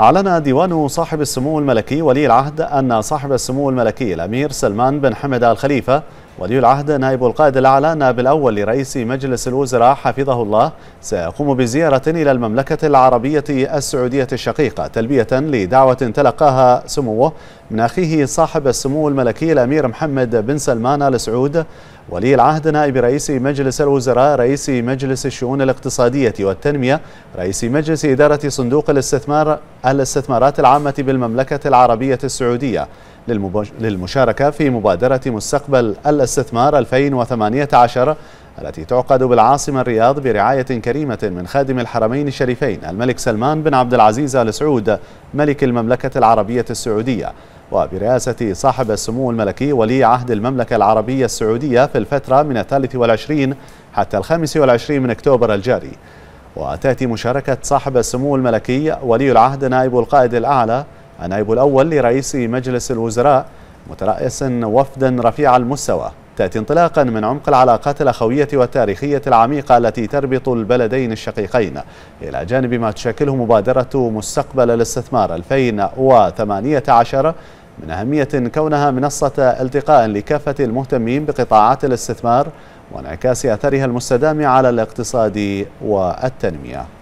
أعلن ديوان صاحب السمو الملكي ولي العهد أن صاحب السمو الملكي الأمير سلمان بن حمد آل خليفة ولي العهد نائب القائد الأعلى نائب الأول لرئيس مجلس الوزراء حفظه الله سيقوم بزيارة إلى المملكة العربية السعودية الشقيقة تلبية لدعوة تلقاها سموه من أخيه صاحب السمو الملكي الأمير محمد بن سلمان آل سعود ولي العهد نائب رئيس مجلس الوزراء رئيس مجلس الشؤون الاقتصادية والتنمية رئيس مجلس إدارة صندوق الاستثمار الاستثمارات العامة بالمملكة العربية السعودية للمشاركة في مبادرة مستقبل الاستثمار 2018 التي تعقد بالعاصمة الرياض برعاية كريمة من خادم الحرمين الشريفين الملك سلمان بن عبد العزيز آل سعود ملك المملكة العربية السعودية وبرئاسة صاحب السمو الملكي ولي عهد المملكة العربية السعودية في الفترة من الثالث والعشرين حتى الخامس والعشرين من أكتوبر الجاري وتأتي مشاركة صاحب السمو الملكي ولي العهد نائب القائد الأعلى النائب الأول لرئيس مجلس الوزراء مترأس وفدا رفيع المستوى تأتي انطلاقا من عمق العلاقات الأخوية والتاريخية العميقة التي تربط البلدين الشقيقين إلى جانب ما تشكله مبادرة مستقبل الاستثمار 2018 من أهمية كونها منصة التقاء لكافة المهتمين بقطاعات الاستثمار وانعكاس أثرها المستدام على الاقتصاد والتنمية